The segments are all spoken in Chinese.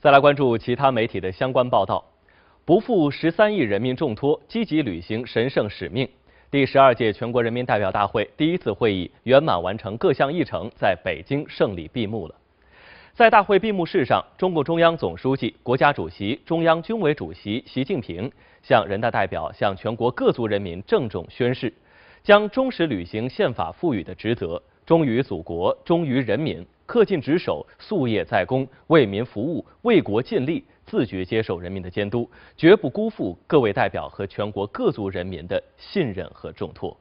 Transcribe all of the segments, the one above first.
再来关注其他媒体的相关报道。不负十三亿人民重托，积极履行神圣使命。第十二届全国人民代表大会第一次会议圆满完成各项议程，在北京胜利闭幕了。在大会闭幕式上，中共中央总书记、国家主席、中央军委主席习近平向人大代表、向全国各族人民郑重宣誓：将忠实履行宪法赋予的职责，忠于祖国，忠于人民。恪尽职守，夙夜在公，为民服务，为国尽力，自觉接受人民的监督，绝不辜负各位代表和全国各族人民的信任和重托。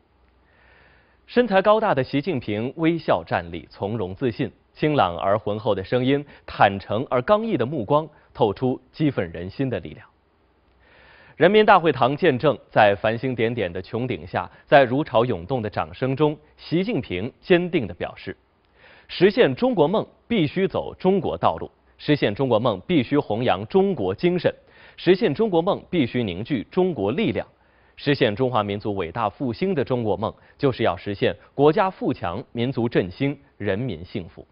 身材高大的习近平微笑站立，从容自信，清朗而浑厚的声音，坦诚而刚毅的目光，透出激奋人心的力量。人民大会堂见证，在繁星点点的穹顶下，在如潮涌动的掌声中，习近平坚定地表示。实现中国梦必须走中国道路，实现中国梦必须弘扬中国精神，实现中国梦必须凝聚中国力量。实现中华民族伟大复兴的中国梦，就是要实现国家富强、民族振兴、人民幸福。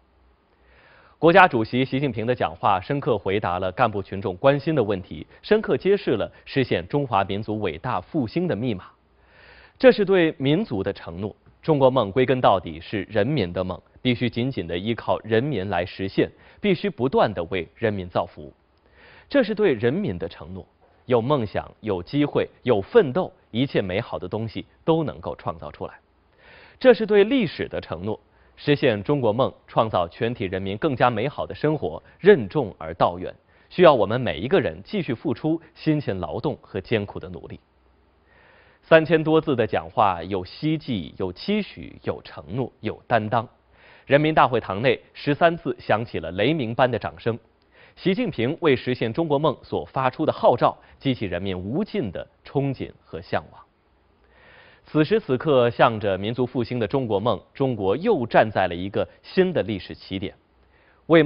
国家主席习近平的讲话，深刻回答了干部群众关心的问题，深刻揭示了实现中华民族伟大复兴的密码。这是对民族的承诺。中国梦归根到底是人民的梦，必须紧紧地依靠人民来实现，必须不断地为人民造福，这是对人民的承诺。有梦想，有机会，有奋斗，一切美好的东西都能够创造出来。这是对历史的承诺。实现中国梦，创造全体人民更加美好的生活，任重而道远，需要我们每一个人继续付出辛勤劳动和艰苦的努力。三千多字的讲话，有希冀，有期许，有承诺，有担当。人民大会堂内，十三次响起了雷鸣般的掌声。习近平为实现中国梦所发出的号召，激起人民无尽的憧憬和向往。此时此刻，向着民族复兴的中国梦，中国又站在了一个新的历史起点。为